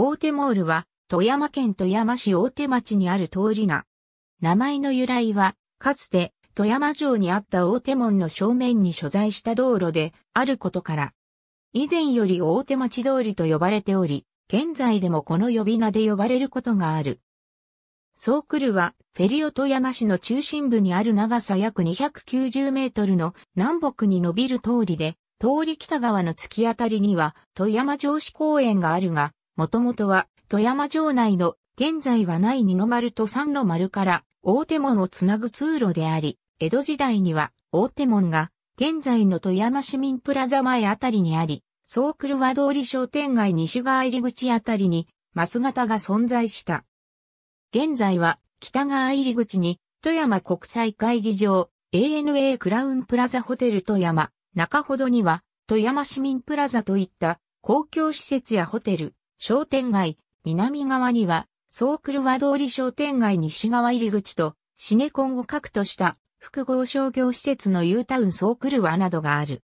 大手モールは、富山県富山市大手町にある通り名。名前の由来は、かつて、富山城にあった大手門の正面に所在した道路で、あることから。以前より大手町通りと呼ばれており、現在でもこの呼び名で呼ばれることがある。ソークルは、フェリオ富山市の中心部にある長さ約290メートルの南北に伸びる通りで、通り北側の突き当たりには富山城市公園があるが、もともとは富山城内の現在はない二の丸と三の丸から大手門をつなぐ通路であり、江戸時代には大手門が現在の富山市民プラザ前あたりにあり、総車通り商店街西側入り口あたりにマス型が存在した。現在は北側入り口に富山国際会議場 ANA クラウンプラザホテル富山中ほどには富山市民プラザといった公共施設やホテル、商店街、南側には、ソークルワ通り商店街西側入り口と、シネコンを核とした複合商業施設の U タウンソークルワなどがある。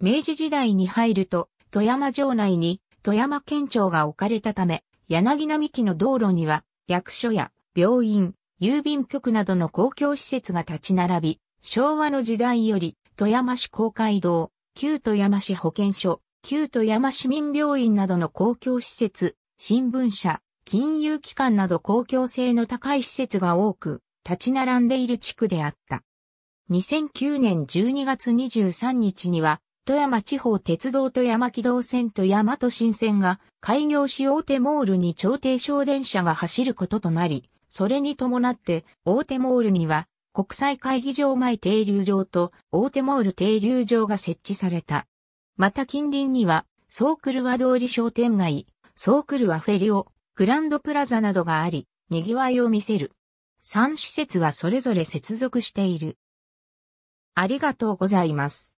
明治時代に入ると、富山城内に富山県庁が置かれたため、柳並木の道路には、役所や病院、郵便局などの公共施設が立ち並び、昭和の時代より、富山市公会堂、旧富山市保健所、旧富山市民病院などの公共施設、新聞社、金融機関など公共性の高い施設が多く、立ち並んでいる地区であった。2009年12月23日には、富山地方鉄道富山機動線と大和新線が開業し大手モールに調停小電車が走ることとなり、それに伴って大手モールには国際会議場前停留場と大手モール停留場が設置された。また近隣には、ソークルワ通り商店街、ソークルワフェリオ、グランドプラザなどがあり、賑わいを見せる。3施設はそれぞれ接続している。ありがとうございます。